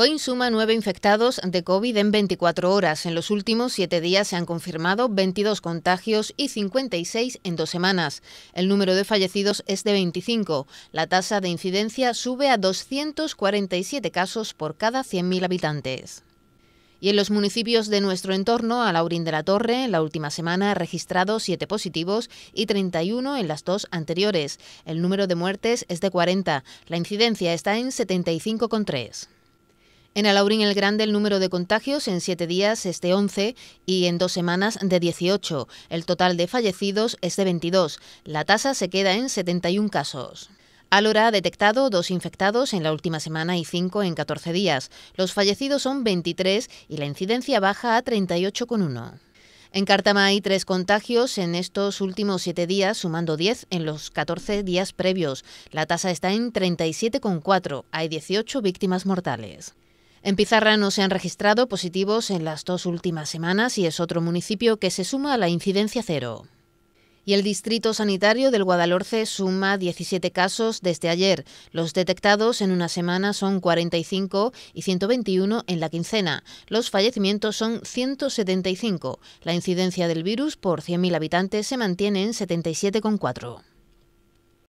Coín suma nueve infectados de COVID en 24 horas. En los últimos siete días se han confirmado 22 contagios y 56 en dos semanas. El número de fallecidos es de 25. La tasa de incidencia sube a 247 casos por cada 100.000 habitantes. Y en los municipios de nuestro entorno, a Laurín de la Torre, la última semana ha registrado siete positivos y 31 en las dos anteriores. El número de muertes es de 40. La incidencia está en 75,3. En Alaurín el Grande el número de contagios en siete días es de 11 y en dos semanas de 18. El total de fallecidos es de 22. La tasa se queda en 71 casos. Alora ha detectado dos infectados en la última semana y cinco en 14 días. Los fallecidos son 23 y la incidencia baja a 38,1. En Cártama hay tres contagios en estos últimos siete días, sumando 10 en los 14 días previos. La tasa está en 37,4. Hay 18 víctimas mortales. En Pizarra no se han registrado positivos en las dos últimas semanas y es otro municipio que se suma a la incidencia cero. Y el Distrito Sanitario del Guadalhorce suma 17 casos desde ayer. Los detectados en una semana son 45 y 121 en la quincena. Los fallecimientos son 175. La incidencia del virus por 100.000 habitantes se mantiene en 77,4.